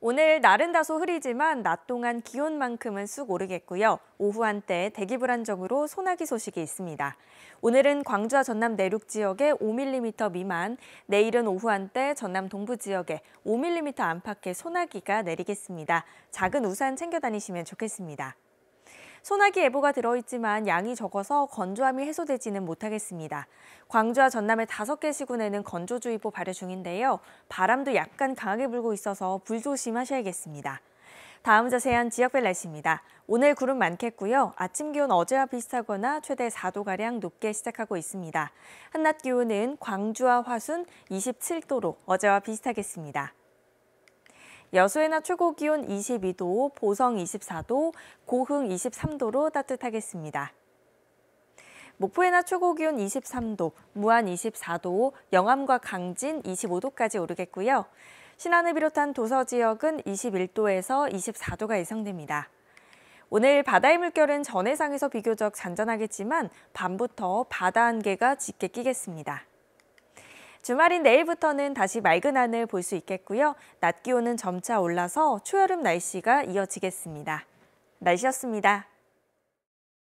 오늘 날은 다소 흐리지만 낮 동안 기온만큼은 쑥 오르겠고요. 오후 한때 대기 불안정으로 소나기 소식이 있습니다. 오늘은 광주와 전남 내륙 지역에 5mm 미만, 내일은 오후 한때 전남 동부 지역에 5mm 안팎의 소나기가 내리겠습니다. 작은 우산 챙겨 다니시면 좋겠습니다. 소나기 예보가 들어있지만 양이 적어서 건조함이 해소되지는 못하겠습니다. 광주와 전남의 다섯 개 시군에는 건조주의보 발효 중인데요. 바람도 약간 강하게 불고 있어서 불조심하셔야겠습니다. 다음 자세한 지역별 날씨입니다. 오늘 구름 많겠고요. 아침 기온 어제와 비슷하거나 최대 4도가량 높게 시작하고 있습니다. 한낮 기온은 광주와 화순 27도로 어제와 비슷하겠습니다. 여수에나 최고 기온 22도, 보성 24도, 고흥 23도로 따뜻하겠습니다. 목포에나 최고 기온 23도, 무안 24도, 영암과 강진 25도까지 오르겠고요. 신안을 비롯한 도서 지역은 21도에서 24도가 예상됩니다. 오늘 바다의 물결은 전해상에서 비교적 잔잔하겠지만 밤부터 바다 안개가 짙게 끼겠습니다. 주말인 내일부터는 다시 맑은 하늘 볼 수 있겠고요. 낮 기온은 점차 올라서 초여름 날씨가 이어지겠습니다. 날씨였습니다.